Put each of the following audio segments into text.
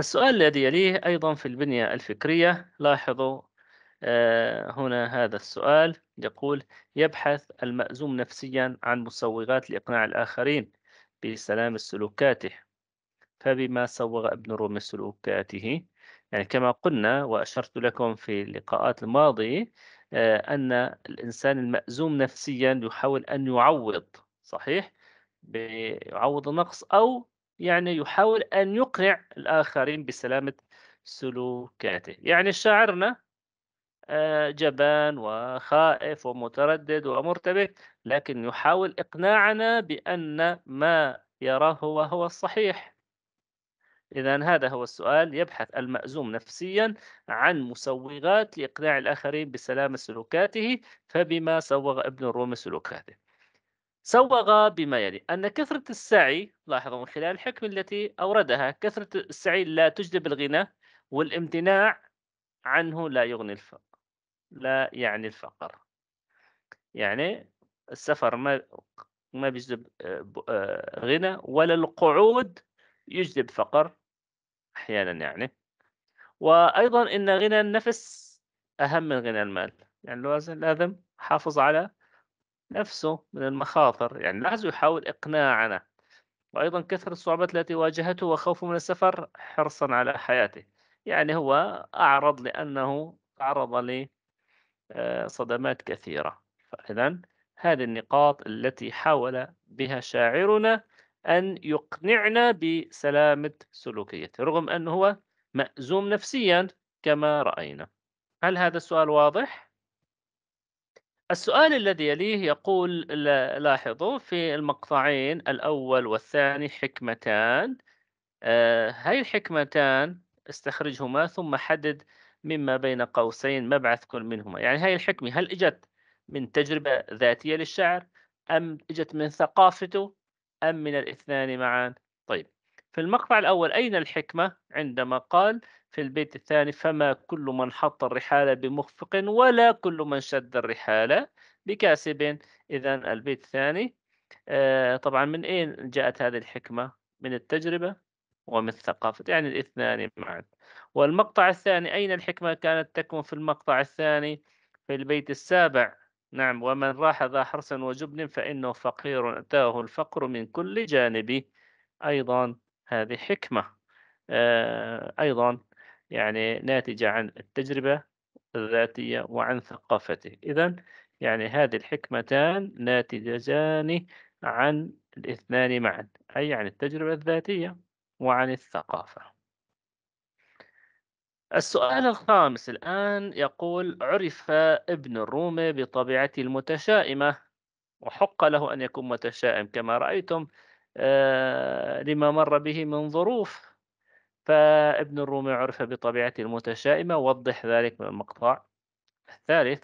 السؤال الذي يليه أيضا في البنية الفكرية لاحظوا آه، هنا هذا السؤال يقول يبحث المأزوم نفسيا عن مسوغات لإقناع الآخرين بسلام سلوكاته فبما سوغ ابن روم سلوكاته يعني كما قلنا وأشرت لكم في اللقاءات الماضية آه، أن الإنسان المأزوم نفسيا يحاول أن يعوض صحيح؟ يعوض النقص أو يعني يحاول أن يقنع الآخرين بسلامة سلوكاته يعني شاعرنا آه، جبان وخائف ومتردد ومرتبك لكن يحاول إقناعنا بأن ما يراه هو هو الصحيح إذا هذا هو السؤال يبحث المأزوم نفسيا عن مسوغات لإقناع الآخرين بسلامة سلوكاته فبما سوغ ابن الرومي سلوكاته سوغ بما يلي أن كثرة السعي لاحظوا من خلال الحكم التي أوردها كثرة السعي لا تجلب الغنى والامتناع عنه لا يغني الفقر لا يعني الفقر يعني السفر ما ما بيجلب آه، آه، غنى ولا القعود يجلب فقر أحيانا يعني وأيضا أن غنى النفس أهم من غنى المال يعني لازم حافظ على نفسه من المخاطر يعني لازم يحاول إقناعنا وأيضا كثرة الصعوبات التي واجهته وخوفه من السفر حرصا على حياته يعني هو أعرض لأنه تعرض لصدمات آه، كثيرة فإذا هذه النقاط التي حاول بها شاعرنا أن يقنعنا بسلامة سلوكيته رغم أنه هو مأزوم نفسيا كما رأينا هل هذا السؤال واضح؟ السؤال الذي يليه يقول لاحظوا في المقطعين الأول والثاني حكمتان هاي آه، الحكمتان استخرجهما ثم حدد مما بين قوسين مبعث كل منهما يعني هاي الحكمة هل إجت من تجربة ذاتية للشعر أم إجت من ثقافته أم من الاثنان معا طيب في المقطع الأول أين الحكمة عندما قال في البيت الثاني فما كل من حط الرحال بمخفق ولا كل من شد الرحال بكاسب إذا البيت الثاني آه، طبعا من أين جاءت هذه الحكمة من التجربة ومن الثقافة يعني الاثنان معا والمقطع الثاني أين الحكمة كانت تكمن في المقطع الثاني في البيت السابع نعم ومن راح ذا حرص وجبن فإنه فقير أتاه الفقر من كل جانب أيضا هذه حكمة آه، أيضا يعني ناتجة عن التجربة الذاتية وعن ثقافته إذا يعني هذه الحكمتان ناتجتان عن الاثنان معا أي عن التجربة الذاتية وعن الثقافة السؤال الخامس الآن يقول عرف ابن الرومي بطبيعته المتشائمة وحق له أن يكون متشائم كما رأيتم آه، لما مر به من ظروف فابن الرومي عرف بطبيعته المتشائمة وضح ذلك من المقطع الثالث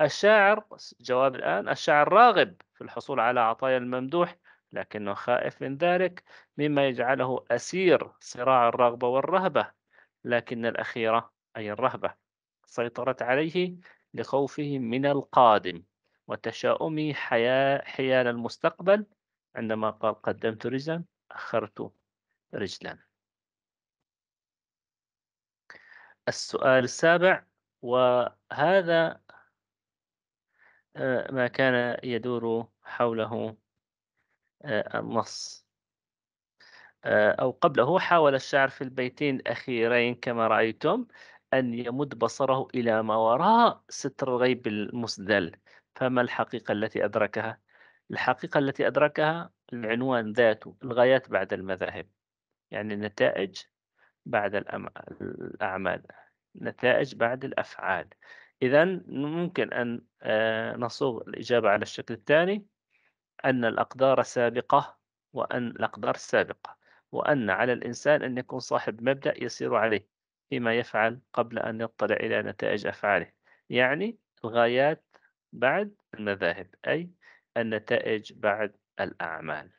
الشاعر جواب الآن الشاعر راغب في الحصول على عطايا الممدوح لكنه خائف من ذلك مما يجعله أسير صراع الرغبة والرهبة لكن الأخيرة أي الرهبة سيطرت عليه لخوفه من القادم وتشاؤمه حيا... حيال المستقبل عندما قال قدمت رجلا أخرت رجلا السؤال السابع وهذا آه، ما كان يدور حوله آه، النص آه، أو قبله حاول الشاعر في البيتين الأخيرين كما رأيتم أن يمد بصره إلى ما وراء ستر الغيب المسدل فما الحقيقة التي أدركها؟ الحقيقة التي أدركها العنوان ذاته الغايات بعد المذاهب يعني النتائج بعد الأعمال نتائج بعد الأفعال إذا ممكن أن آه، نصوغ الإجابة على الشكل الثاني أن الأقدار سابقة وأن الأقدار سابقة وأن على الإنسان أن يكون صاحب مبدأ يسير عليه فيما يفعل قبل أن يطلع إلى نتائج أفعاله يعني الغايات بعد المذاهب أي النتائج بعد الأعمال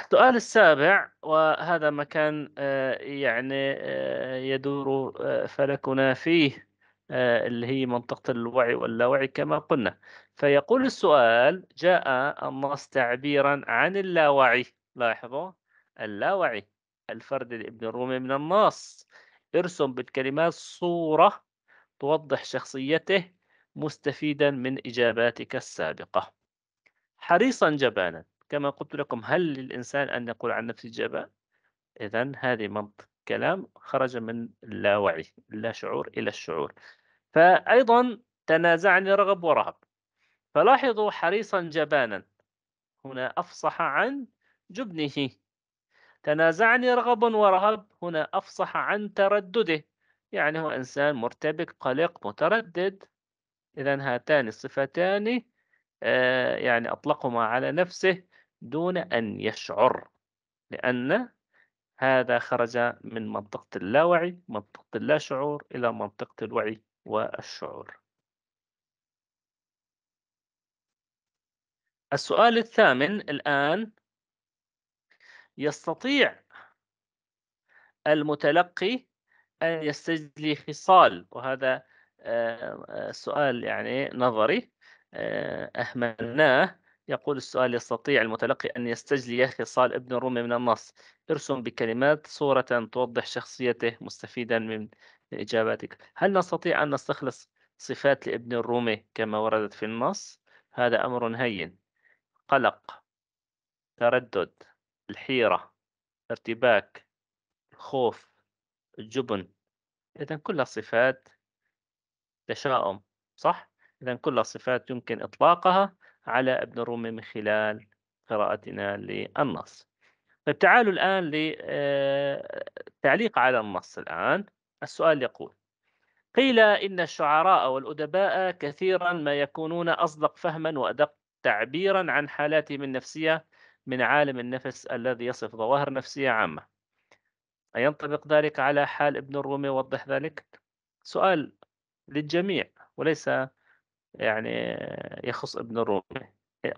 السؤال السابع وهذا مكان آه، يعني آه، يدور آه، فلكنا فيه اللي هي منطقة الوعي واللاوعي كما قلنا فيقول السؤال جاء النص تعبيرا عن اللاوعي لاحظوا اللاوعي الفرد لابن الرومي من النص ارسم بالكلمات صورة توضح شخصيته مستفيدا من إجاباتك السابقة حريصا جبانا كما قلت لكم هل للإنسان أن يقول عن نفسه جبان؟ إذا هذه منطق كلام خرج من اللاوعي لا شعور إلى الشعور فأيضا تنازعني رغب ورهب فلاحظوا حريصا جبانا هنا أفصح عن جبنه تنازعني رغب ورهب هنا أفصح عن تردده يعني هو إنسان مرتبك قلق متردد إذا هاتان الصفتان آه، يعني أطلقهما على نفسه دون أن يشعر لأن هذا خرج من منطقة اللاوعي منطقة اللاشعور إلى منطقة الوعي والشعور السؤال الثامن الآن يستطيع المتلقي أن يستجلي خصال وهذا آه، آه، سؤال يعني نظري آه، أهملناه يقول السؤال يستطيع المتلقي أن يستجلي خصال ابن رومي من النص ارسم بكلمات صورة توضح شخصيته مستفيدا من إجاباتك هل نستطيع أن نستخلص صفات لابن الرومي كما وردت في النص هذا أمر هين قلق تردد الحيرة ارتباك خوف الجبن إذا كلها صفات تشاؤم صح؟ إذا كلها صفات يمكن إطلاقها على ابن الرومي من خلال قراءتنا للنص طيب تعالوا الآن لتعليق آه، على النص الآن السؤال يقول قيل إن الشعراء والأدباء كثيرا ما يكونون أصدق فهما وأدق تعبيرا عن حالاتهم النفسية من عالم النفس الذي يصف ظواهر نفسية عامة أينطبق ذلك على حال ابن الرومي وضح ذلك؟ سؤال للجميع وليس يعني يخص ابن الرومي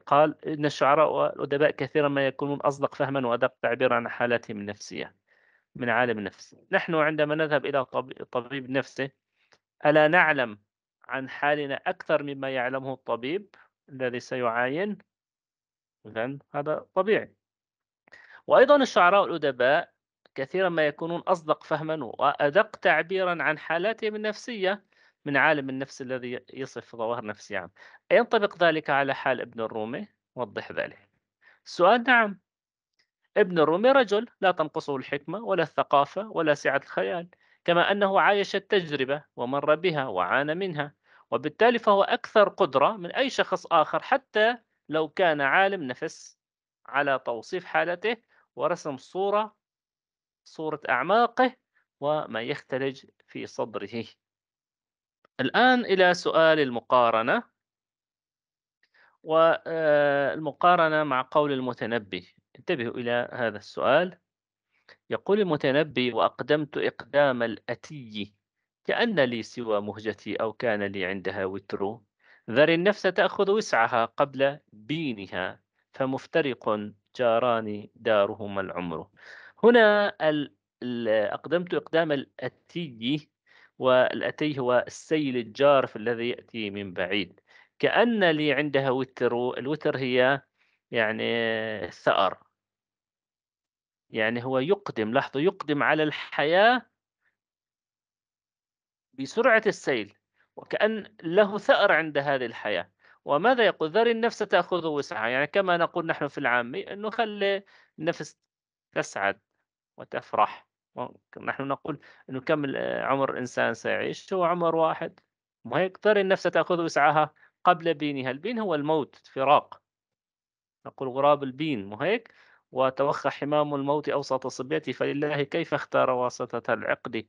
قال إن الشعراء والأدباء كثيرا ما يكونون أصدق فهما وأدق تعبيرا عن حالاتهم النفسية من عالم النفس نحن عندما نذهب إلى طبيب نفسي ألا نعلم عن حالنا أكثر مما يعلمه الطبيب الذي سيعاين إذن هذا طبيعي وأيضا الشعراء والأدباء كثيرا ما يكونون أصدق فهما وأدق تعبيرا عن حالاتهم النفسية من عالم النفس الذي يصف ظواهر نفسي يعني. عام أينطبق ذلك على حال ابن الرومي؟ وضح ذلك السؤال نعم ابن الرومي رجل لا تنقصه الحكمة ولا الثقافة ولا سعة الخيال كما أنه عايش التجربة ومر بها وعانى منها وبالتالي فهو أكثر قدرة من أي شخص آخر حتى لو كان عالم نفس على توصيف حالته ورسم صورة صورة أعماقه وما يختلج في صدره الآن إلى سؤال المقارنة والمقارنة مع قول المتنبي انتبهوا إلى هذا السؤال يقول المتنبي وأقدمت إقدام الأتي كأن لي سوى مهجتي أو كان لي عندها وتر ذر النفس تأخذ وسعها قبل بينها فمفترق جاران دارهما العمر هنا أقدمت إقدام الأتي والأتي هو السيل الجارف الذي يأتي من بعيد كأن لي عندها وتر الوتر هي يعني ثأر يعني هو يقدم لاحظوا يقدم على الحياة بسرعة السيل وكأن له ثأر عند هذه الحياة وماذا يقول ذر النفس تأخذ وسعها يعني كما نقول نحن في العامي أنه خلي النفس تسعد وتفرح نحن نقول أنه كم عمر إنسان سيعيش هو عمر واحد ما ترى النفس تأخذ وسعها قبل بينها البين هو الموت فراق نقول غراب البين مو هيك وتوخى حمام الموت أوسط صبيته فلله كيف اختار واسطة العقد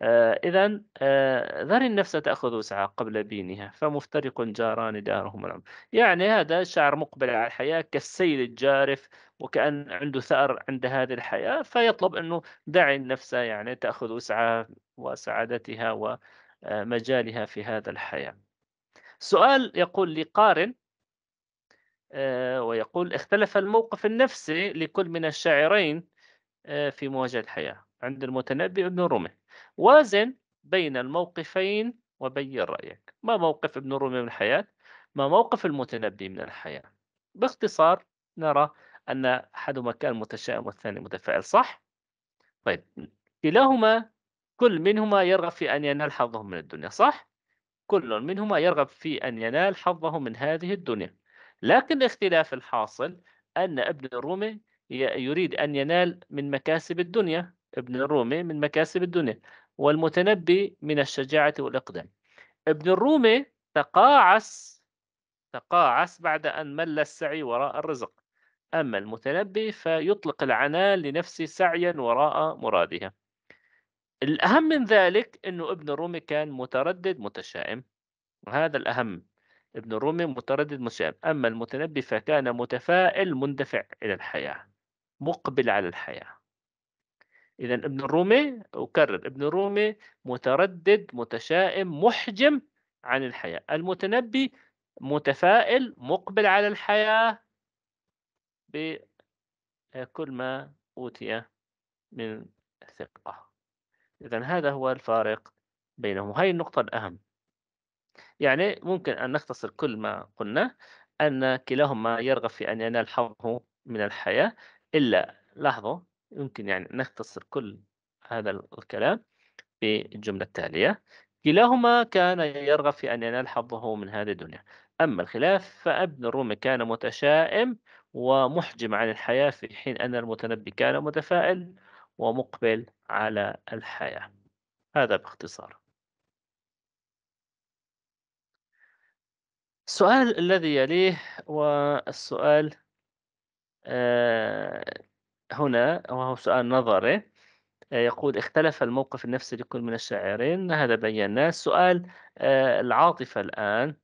آه إذا آه ذر النفس تأخذ وسعها قبل بينها فمفترق جاران دارهم العمر يعني هذا شعر مقبل على الحياة كالسيل الجارف وكأن عنده ثأر عند هذه الحياة فيطلب أنه دعي النفس يعني تأخذ وسعها وسعادتها ومجالها في هذا الحياة سؤال يقول لقارن آه، ويقول اختلف الموقف النفسي لكل من الشاعرين آه، في مواجهة الحياة عند المتنبي ابن رومي وازن بين الموقفين وبين رأيك ما موقف ابن رومي من الحياة ما موقف المتنبي من الحياة باختصار نرى أن أحدهما كان متشائم والثاني متفائل صح؟ طيب كلاهما كل منهما يرغب في أن ينال حظه من الدنيا صح؟ كل منهما يرغب في أن ينال حظه من هذه الدنيا لكن الاختلاف الحاصل أن ابن الرومي يريد أن ينال من مكاسب الدنيا ابن الرومي من مكاسب الدنيا والمتنبي من الشجاعة والإقدام ابن الرومي تقاعس تقاعس بعد أن مل السعي وراء الرزق أما المتنبي فيطلق العنان لنفسه سعيا وراء مرادها الأهم من ذلك أنه ابن الرومي كان متردد متشائم وهذا الأهم ابن الرومي متردد متشائم أما المتنبي فكان متفائل مندفع إلى الحياة مقبل على الحياة إذا ابن الرومي أكرر ابن الرومي متردد متشائم محجم عن الحياة المتنبي متفائل مقبل على الحياة بكل ما أوتي من ثقة إذا هذا هو الفارق بينهم وهي النقطة الأهم يعني ممكن أن نختصر كل ما قلنا أن كلاهما يرغب في أن ينال حظه من الحياة إلا لاحظوا يمكن يعني نختصر كل هذا الكلام بالجملة التالية كلاهما كان يرغب في أن ينال حظه من هذه الدنيا أما الخلاف فابن الرومي كان متشائم ومحجم عن الحياة في حين أن المتنبي كان متفائل ومقبل على الحياة هذا باختصار السؤال الذي يليه والسؤال آه، هنا وهو سؤال نظري آه، يقول اختلف الموقف النفسي لكل من الشاعرين هذا بيناه السؤال آه، العاطفة الآن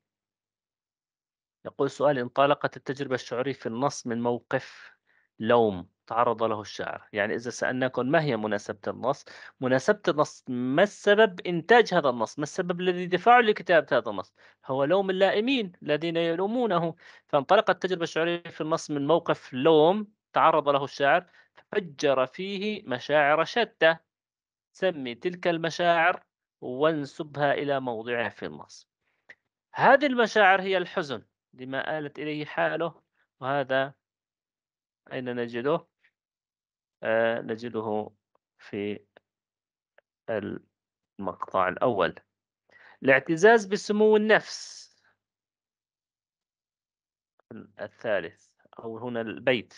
يقول سؤال انطلقت التجربة الشعورية في النص من موقف لوم تعرض له الشاعر يعني إذا سألناكم ما هي مناسبة النص مناسبة النص ما السبب إنتاج هذا النص ما السبب الذي دفعه لكتابة هذا النص هو لوم اللائمين الذين يلومونه فانطلقت التجربة الشعورية في النص من موقف لوم تعرض له الشاعر فجر فيه مشاعر شتى سمي تلك المشاعر وانسبها إلى موضعها في النص هذه المشاعر هي الحزن لما آلت إليه حاله وهذا أين نجده؟ آه نجده في المقطع الأول الاعتزاز بسمو النفس الثالث أو هنا البيت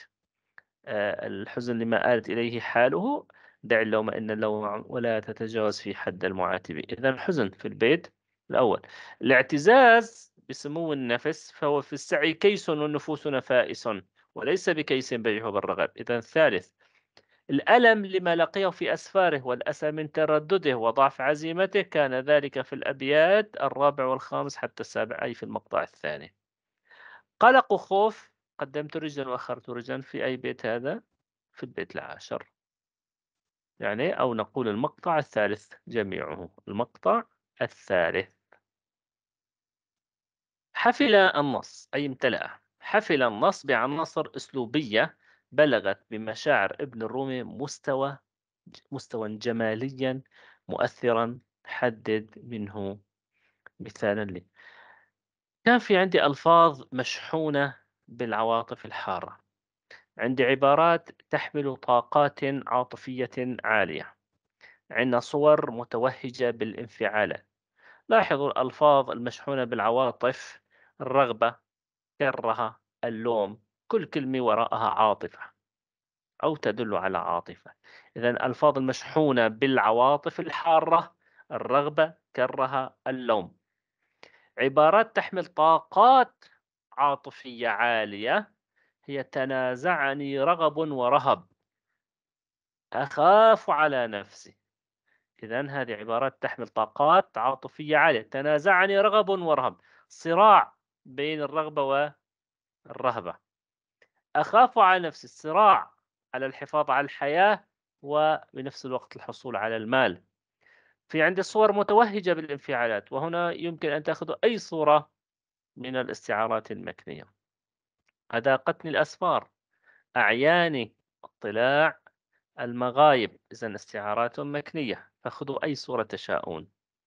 آه الحزن لما آلت إليه حاله دع اللوم إن اللوم ولا تتجاوز في حد المعاتب إذا الحزن في البيت الأول الاعتزاز بسمو النفس فهو في السعي كيس والنفوس نفائس وليس بكيس بيعه بالرغب إذا الثالث الألم لما لقيه في أسفاره والأسى من تردده وضعف عزيمته كان ذلك في الأبيات الرابع والخامس حتى السابع أي في المقطع الثاني قلق وخوف قدمت رجلا وأخرت رجلا في أي بيت هذا في البيت العاشر يعني أو نقول المقطع الثالث جميعه المقطع الثالث حفل النص أي امتلأه حفل النص بعناصر أسلوبية بلغت بمشاعر ابن الرومي مستوى مستوى جماليا مؤثرا حدد منه مثالا لي كان في عندي ألفاظ مشحونة بالعواطف الحارة عندي عبارات تحمل طاقات عاطفية عالية عندنا صور متوهجة بالانفعالات لاحظوا الألفاظ المشحونة بالعواطف الرغبة كرها اللوم كل كلمة وراءها عاطفة أو تدل على عاطفة إذا الألفاظ المشحونة بالعواطف الحارة الرغبة كرها اللوم عبارات تحمل طاقات عاطفية عالية هي تنازعني رغب ورهب أخاف على نفسي إذا هذه عبارات تحمل طاقات عاطفية عالية تنازعني رغب ورهب صراع بين الرغبة والرهبة أخاف على نفسي الصراع على الحفاظ على الحياة وبنفس الوقت الحصول على المال في عندي صور متوهجة بالانفعالات وهنا يمكن أن تأخذ أي صورة من الاستعارات المكنية أذاقتني الأسفار أعياني اطلاع المغايب إذا استعارات مكنية فخذوا أي صورة تشاءون